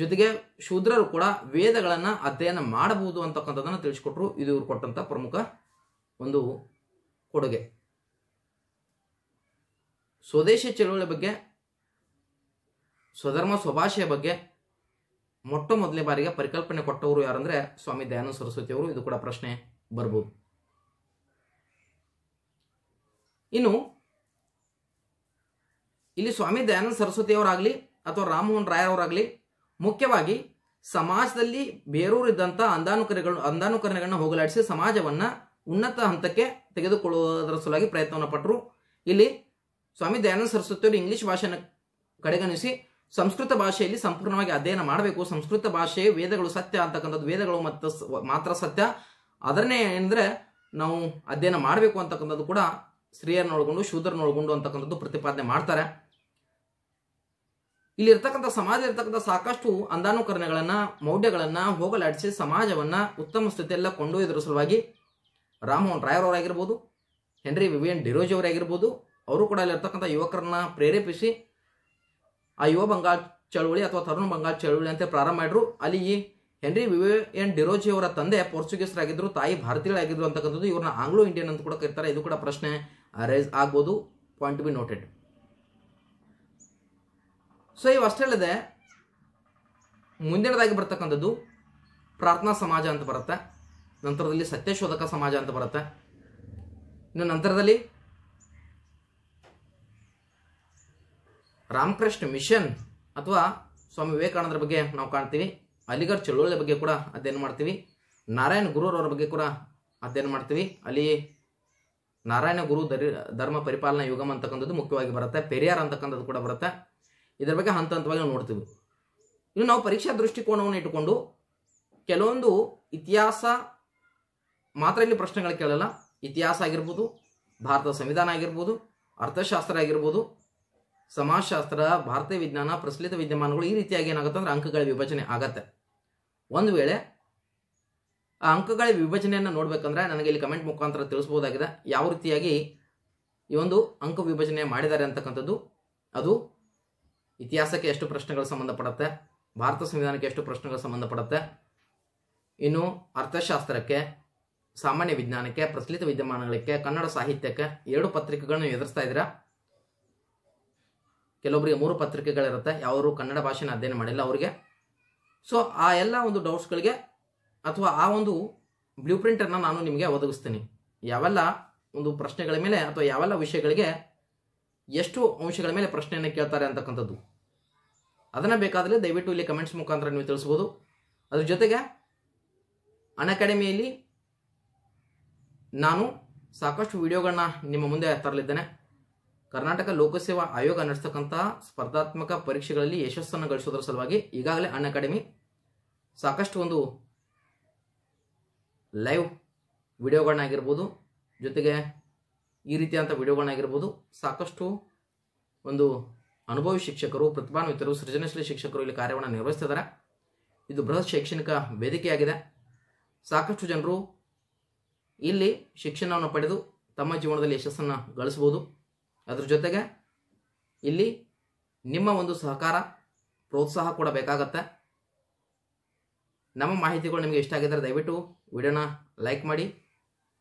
ಜೊತೆಗೆ ಶೂದ್ರರು ಕೂಡ ವೇದಗಳನ್ನು ಅಧ್ಯಯನ ಮಾಡಬಹುದು ಅಂತಕ್ಕಂಥದ್ದನ್ನು ತಿಳಿಸ್ಕೊಟ್ರು ಇದು ಇವರು ಕೊಟ್ಟಂತ ಪ್ರಮುಖ ಒಂದು ಕೊಡುಗೆ ಸ್ವದೇಶಿ ಚಳುವಳಿ ಬಗ್ಗೆ ಸ್ವಧರ್ಮ ಸ್ವಭಾಷೆಯ ಬಗ್ಗೆ ಮೊಟ್ಟ ಮೊದಲನೇ ಬಾರಿಗೆ ಪರಿಕಲ್ಪನೆ ಕೊಟ್ಟವರು ಯಾರಂದ್ರೆ ಸ್ವಾಮಿ ದಯಾನಂದ ಸರಸ್ವತಿ ಅವರು ಇದು ಕೂಡ ಪ್ರಶ್ನೆ ಬರ್ಬೋದು ಇನ್ನು ಇಲ್ಲಿ ಸ್ವಾಮಿ ದಯಾನಂದ ಸರಸ್ವತಿ ಅವರಾಗ್ಲಿ ಅಥವಾ ರಾಮಮೋಹನ್ ಅವರಾಗ್ಲಿ ಮುಖ್ಯವಾಗಿ ಸಮಾಜದಲ್ಲಿ ಬೇರೂರಿದ್ದಂಥ ಅಂದಾನುಕರಣೆಗಳು ಅಂದಾನುಕರಣೆಗಳನ್ನು ಹೋಗಲಾಡಿಸಿ ಸಮಾಜವನ್ನ ಉನ್ನತ ಹಂತಕ್ಕೆ ತೆಗೆದುಕೊಳ್ಳುವುದರ ಸಲುವಾಗಿ ಪ್ರಯತ್ನವನ್ನು ಪಟ್ಟರು ಇಲ್ಲಿ ಸ್ವಾಮಿ ದಯಾನಂದ ಸರಸ್ವತಿಯವರು ಇಂಗ್ಲಿಷ್ ಭಾಷೆಯನ್ನು ಕಡೆಗಣಿಸಿ ಸಂಸ್ಕೃತ ಭಾಷೆಯಲ್ಲಿ ಸಂಪೂರ್ಣವಾಗಿ ಅಧ್ಯಯನ ಮಾಡಬೇಕು ಸಂಸ್ಕೃತ ಭಾಷೆ ವೇದಗಳು ಸತ್ಯ ಅಂತಕ್ಕಂಥದ್ದು ವೇದಗಳು ಮತ್ತು ಮಾತ್ರ ಸತ್ಯ ಅದನ್ನೇ ಏನಂದ್ರೆ ನಾವು ಅಧ್ಯಯನ ಮಾಡಬೇಕು ಅಂತಕ್ಕಂಥದ್ದು ಕೂಡ ಸ್ತ್ರೀಯರನ್ನೊಳಗೊಂಡು ಒಳಗೊಂಡು ಅಂತಕ್ಕಂಥದ್ದು ಪ್ರತಿಪಾದನೆ ಮಾಡ್ತಾರೆ ಇಲ್ಲಿ ಇರ್ತಕ್ಕಂಥ ಸಮಾಜ ಇರ್ತಕ್ಕಂಥ ಸಾಕಷ್ಟು ಅಂದಾನುಕರಣೆಗಳನ್ನ ಮೌಢ್ಯಗಳನ್ನ ಹೋಗಲಾಡಿಸಿ ಸಮಾಜವನ್ನ ಉತ್ತಮ ಸ್ಥಿತಿಯೆಲ್ಲ ಕೊಂಡೊಯ್ದರ ಸಲುವಾಗಿ ರಾಮಮೋಹನ್ ರಾಯರವರಾಗಿರ್ಬೋದು ಹೆನ್ರಿ ವಿವಿಯನ್ ಡಿರೋಜಿ ಅವರಾಗಿರ್ಬೋದು ಅವರು ಕೂಡ ಅಲ್ಲಿರ್ತಕ್ಕಂಥ ಯುವಕರನ್ನ ಪ್ರೇರೇಪಿಸಿ ಆ ಯುವ ಬಂಗಾಳ ಚಳುವಳಿ ಅಥವಾ ತರುಣ ಬಂಗಾಳ ಚಳುವಳಿ ಅಂತ ಪ್ರಾರಂಭ ಮಾಡಿದ್ರು ಅಲ್ಲಿ ಈ ಹೆನ್ರಿ ವಿವೆ ಎನ್ ಡಿರೋಜಿ ಅವರ ತಂದೆ ಪೋರ್ಚುಗೀಸರಾಗಿದ್ರು ತಾಯಿ ಭಾರತೀಯರಾಗಿದ್ರು ಅಂತಕ್ಕಂಥದ್ದು ಇವ್ರನ್ನ ಆಂಗ್ಲೋ ಇಂಡಿಯನ್ ಅಂತ ಕೂಡ ಕರೀತಾರೆ ಇದು ಕೂಡ ಪ್ರಶ್ನೆ ರೈಸ್ ಆಗ್ಬೋದು point to be noted so ಇವು ಅಷ್ಟೇ ಮುಂದಿನದಾಗಿ ಬರ್ತಕ್ಕಂಥದ್ದು ಪ್ರಾರ್ಥನಾ ಸಮಾಜ ಅಂತ ಬರುತ್ತೆ ನಂತರದಲ್ಲಿ ಸತ್ಯಶೋಧಕ ಸಮಾಜ ಅಂತ ಬರುತ್ತೆ ಇನ್ನು ನಂತರದಲ್ಲಿ ರಾಮಕೃಷ್ಣ ಮಿಷನ್ ಅಥವಾ ಸ್ವಾಮಿ ವಿವೇಕಾನಂದರ ಬಗ್ಗೆ ನಾವು ಕಾಣ್ತೀವಿ ಅಲಿಗರ್ ಚಳುವಳಿಯ ಬಗ್ಗೆ ಕೂಡ ಅಧ್ಯಯನ ಮಾಡ್ತೀವಿ ನಾರಾಯಣ ಗುರುರವರ ಬಗ್ಗೆ ಕೂಡ ಅಧ್ಯಯನ ಮಾಡ್ತೀವಿ ಅಲ್ಲಿ ನಾರಾಯಣ ಗುರು ದರಿ ಧರ್ಮ ಪರಿಪಾಲನಾ ಯುಗಮ್ ಅಂತಕ್ಕಂಥದ್ದು ಮುಖ್ಯವಾಗಿ ಬರುತ್ತೆ ಪೆರಿಯಾರ್ ಅಂತಕ್ಕಂಥದ್ದು ಕೂಡ ಬರುತ್ತೆ ಇದರ ಬಗ್ಗೆ ಹಂತ ಹಂತವಾಗಿ ನಾವು ನೋಡ್ತೀವಿ ಇನ್ನು ನಾವು ಪರೀಕ್ಷಾ ದೃಷ್ಟಿಕೋನವನ್ನು ಇಟ್ಟುಕೊಂಡು ಕೆಲವೊಂದು ಇತಿಹಾಸ ಮಾತ್ರ ಇಲ್ಲಿ ಪ್ರಶ್ನೆಗಳು ಕೇಳಲ್ಲ ಇತಿಹಾಸ ಆಗಿರ್ಬೋದು ಭಾರತದ ಸಂವಿಧಾನ ಆಗಿರ್ಬೋದು ಅರ್ಥಶಾಸ್ತ್ರ ಆಗಿರ್ಬೋದು ಸಮಾಜಶಾಸ್ತ್ರ ಭಾರತೀಯ ವಿಜ್ಞಾನ ಪ್ರಚಲಿತ ವಿದ್ಯಮಾನಗಳು ಈ ರೀತಿಯಾಗಿ ಏನಾಗುತ್ತೆ ಅಂದ್ರೆ ಅಂಕಗಳ ವಿಭಜನೆ ಆಗತ್ತೆ ಒಂದು ವೇಳೆ ಆ ಅಂಕಗಳ ವಿಭಜನೆಯನ್ನು ನೋಡ್ಬೇಕಂದ್ರೆ ನನಗೆ ಇಲ್ಲಿ ಕಮೆಂಟ್ ಮುಖಾಂತರ ತಿಳಿಸ್ಬೋದಾಗಿದೆ ಯಾವ ರೀತಿಯಾಗಿ ಈ ಒಂದು ಅಂಕ ವಿಭಜನೆ ಮಾಡಿದ್ದಾರೆ ಅಂತಕ್ಕಂಥದ್ದು ಅದು ಇತಿಹಾಸಕ್ಕೆ ಎಷ್ಟು ಪ್ರಶ್ನೆಗಳು ಸಂಬಂಧಪಡುತ್ತೆ ಭಾರತ ಸಂವಿಧಾನಕ್ಕೆ ಎಷ್ಟು ಪ್ರಶ್ನೆಗಳು ಸಂಬಂಧಪಡುತ್ತೆ ಇನ್ನು ಅರ್ಥಶಾಸ್ತ್ರಕ್ಕೆ ಸಾಮಾನ್ಯ ವಿಜ್ಞಾನಕ್ಕೆ ಪ್ರಚಲಿತ ವಿದ್ಯಮಾನಗಳಿಗೆ ಕನ್ನಡ ಸಾಹಿತ್ಯಕ್ಕೆ ಎರಡು ಪತ್ರಿಕೆಗಳನ್ನು ಎದುರಿಸ್ತಾ ಇದ್ದೀರಾ ಕೆಲವೊಬ್ಬರಿಗೆ ಮೂರು ಪತ್ರಿಕೆಗಳಿರುತ್ತೆ ಯಾವರು ಕನ್ನಡ ಭಾಷೆನ ಅಧ್ಯಯನ ಮಾಡಿಲ್ಲ ಅವರಿಗೆ ಸೊ ಆ ಎಲ್ಲ ಒಂದು ಡೌಟ್ಸ್ಗಳಿಗೆ ಅಥವಾ ಆ ಒಂದು ಬ್ಲೂ ಪ್ರಿಂಟನ್ನು ನಾನು ನಿಮಗೆ ಒದಗಿಸ್ತೀನಿ ಯಾವೆಲ್ಲ ಒಂದು ಪ್ರಶ್ನೆಗಳ ಮೇಲೆ ಅಥವಾ ಯಾವೆಲ್ಲ ವಿಷಯಗಳಿಗೆ ಎಷ್ಟು ಅಂಶಗಳ ಮೇಲೆ ಪ್ರಶ್ನೆಯನ್ನು ಕೇಳ್ತಾರೆ ಅಂತಕ್ಕಂಥದ್ದು ಅದನ್ನು ಬೇಕಾದರೆ ದಯವಿಟ್ಟು ಇಲ್ಲಿ ಕಮೆಂಟ್ಸ್ ಮುಖಾಂತರ ನೀವು ತಿಳಿಸ್ಬೋದು ಅದ್ರ ಜೊತೆಗೆ ಅನಕಾಡೆಮಿಯಲ್ಲಿ ನಾನು ಸಾಕಷ್ಟು ವಿಡಿಯೋಗಳನ್ನ ನಿಮ್ಮ ಮುಂದೆ ತರಲಿದ್ದೇನೆ ಕರ್ನಾಟಕ ಲೋಕಸೇವಾ ಆಯೋಗ ನಡೆಸತಕ್ಕಂತಹ ಸ್ಪರ್ಧಾತ್ಮಕ ಪರೀಕ್ಷೆಗಳಲ್ಲಿ ಯಶಸ್ಸನ್ನು ಗಳಿಸೋದ್ರ ಸಲುವಾಗಿ ಈಗಾಗಲೇ ಅನ್ ಅಕಾಡೆಮಿ ಸಾಕಷ್ಟು ಒಂದು ಲೈವ್ ವಿಡಿಯೋಗಳನ್ನಾಗಿರ್ಬೋದು ಜೊತೆಗೆ ಈ ರೀತಿಯಾದಂಥ ವಿಡಿಯೋಗಳನ್ನಾಗಿರ್ಬೋದು ಸಾಕಷ್ಟು ಒಂದು ಅನುಭವಿ ಶಿಕ್ಷಕರು ಪ್ರತಿಭಾನ್ವಿತರು ಸೃಜನಶೀಲ ಶಿಕ್ಷಕರು ಇಲ್ಲಿ ಕಾರ್ಯವನ್ನು ನಿರ್ವಹಿಸ್ತಿದ್ದಾರೆ ಇದು ಬೃಹತ್ ಶೈಕ್ಷಣಿಕ ವೇದಿಕೆಯಾಗಿದೆ ಸಾಕಷ್ಟು ಜನರು ಇಲ್ಲಿ ಶಿಕ್ಷಣವನ್ನು ಪಡೆದು ತಮ್ಮ ಜೀವನದಲ್ಲಿ ಯಶಸ್ಸನ್ನು ಗಳಿಸ್ಬೋದು ಅದ್ರ ಜೊತೆಗೆ ಇಲ್ಲಿ ನಿಮ್ಮ ಒಂದು ಸಹಕಾರ ಪ್ರೋತ್ಸಾಹ ಕೂಡ ಬೇಕಾಗತ್ತೆ ನಮ್ಮ ಮಾಹಿತಿಗಳು ನಿಮಗೆ ಇಷ್ಟ ಆಗಿದ್ದರೆ ದಯವಿಟ್ಟು ವಿಡಿಯೋನ ಲೈಕ್ ಮಾಡಿ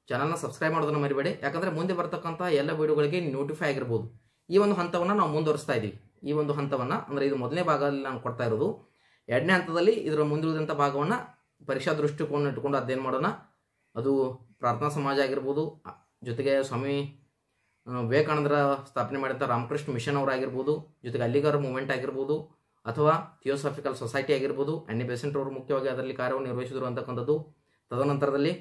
ಚಾನಲ್ನ ಸಬ್ಸ್ಕ್ರೈಬ್ ಮಾಡೋದನ್ನು ಮರಿಬೇಡಿ ಯಾಕಂದರೆ ಮುಂದೆ ಬರ್ತಕ್ಕಂಥ ಎಲ್ಲ ವಿಡಿಯೋಗಳಿಗೆ ನೋಟಿಫೈ ಆಗಿರ್ಬೋದು ಈ ಒಂದು ಹಂತವನ್ನು ನಾವು ಮುಂದುವರಿಸ್ತಾ ಇದ್ದೀವಿ ಈ ಒಂದು ಹಂತವನ್ನು ಅಂದರೆ ಇದು ಮೊದಲನೇ ಭಾಗದಲ್ಲಿ ನಾನು ಕೊಡ್ತಾ ಇರೋದು ಎರಡನೇ ಹಂತದಲ್ಲಿ ಇದರ ಮುಂದುವರಿದಂಥ ಭಾಗವನ್ನು ಪರೀಕ್ಷಾ ದೃಷ್ಟಿಕೋನ ಇಟ್ಕೊಂಡು ಅದೇನು ಮಾಡೋಣ ಅದು ಪ್ರಾರ್ಥನಾ ಸಮಾಜ ಆಗಿರ್ಬೋದು ಜೊತೆಗೆ ಸ್ವಾಮಿ ವಿವೇಕಾನಂದರ ಸ್ಥಾಪನೆ ಮಾಡಿದ ರಾಮಕೃಷ್ಣ ಮಿಷನ್ ಅವರಾಗಿರ್ಬೋದು ಜೊತೆಗೆ ಅಲ್ಲಿಗಾರ ಮೂವ್ಮೆಂಟ್ ಆಗಿರ್ಬೋದು ಅಥವಾ ಥಿಯೋಸಾಫಿಕಲ್ ಸೊಸೈಟಿ ಆಗಿರ್ಬೋದು ಎಣ್ಣೆ ಬೆಸೆಂಟ್ ಅವರು ಮುಖ್ಯವಾಗಿ ಅದರಲ್ಲಿ ಕಾರ್ಯವನ್ನು ನಿರ್ವಹಿಸಿದರು ಅಂತಕ್ಕಂಥದ್ದು ತದನಂತರದಲ್ಲಿ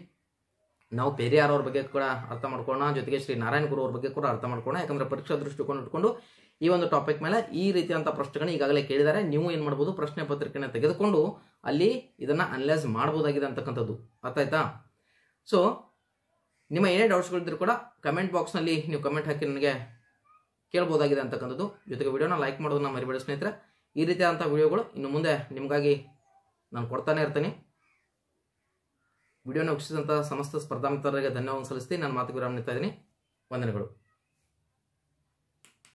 ನಾವು ಪೆರಿಯಾರ್ ಅವ್ರ ಬಗ್ಗೆ ಕೂಡ ಅರ್ಥ ಮಾಡ್ಕೋಣ ಜೊತೆಗೆ ಶ್ರೀ ನಾರಾಯಣ ಗುರು ಅವ್ರ ಬಗ್ಗೆ ಕೂಡ ಅರ್ಥ ಮಾಡ್ಕೋಣ ಯಾಕಂದ್ರೆ ಪರೀಕ್ಷಾ ದೃಷ್ಟಿಕೋನ ಇಟ್ಕೊಂಡು ಈ ಒಂದು ಟಾಪಿಕ್ ಮೇಲೆ ಈ ರೀತಿಯಾದಂಥ ಪ್ರಶ್ನೆಗಳನ್ನ ಈಗಾಗಲೇ ಕೇಳಿದ್ದಾರೆ ನೀವು ಏನು ಮಾಡ್ಬೋದು ಪ್ರಶ್ನೆ ಪತ್ರಿಕೆನ ತೆಗೆದುಕೊಂಡು ಅಲ್ಲಿ ಇದನ್ನು ಅನಲೈಸ್ ಮಾಡ್ಬೋದಾಗಿದೆ ಅಂತಕ್ಕಂಥದ್ದು ಆಯ್ತಾ ಸೊ ನಿಮ್ಮ ಏನೇ ಡೌಟ್ಸ್ಗಳಿದ್ರು ಕೂಡ ಕಮೆಂಟ್ ಬಾಕ್ಸ್ನಲ್ಲಿ ನೀವು ಕಮೆಂಟ್ ಹಾಕಿ ನನಗೆ ಕೇಳ್ಬೋದಾಗಿದೆ ಅಂತಕ್ಕಂಥದ್ದು ಜೊತೆಗೆ ವಿಡಿಯೋನ ಲೈಕ್ ಮಾಡೋದನ್ನ ಮರಿಬೇಡಿ ಸ್ನೇಹಿತರೆ ಈ ರೀತಿಯಾದಂಥ ವಿಡಿಯೋಗಳು ಇನ್ನು ಮುಂದೆ ನಿಮಗಾಗಿ ನಾನು ಕೊಡ್ತಾನೆ ಇರ್ತೀನಿ ವಿಡಿಯೋನ ವೀಕ್ಷಿಸಿದಂಥ ಸಮಸ್ತ ಮಿತ್ರರಿಗೆ ಧನ್ಯವಾದ ಸಲ್ಲಿಸ್ತೀನಿ ನಾನು ಮಾತು ವಿರಾಮ ಇದ್ದೀನಿ ವಂದನೆಗಳು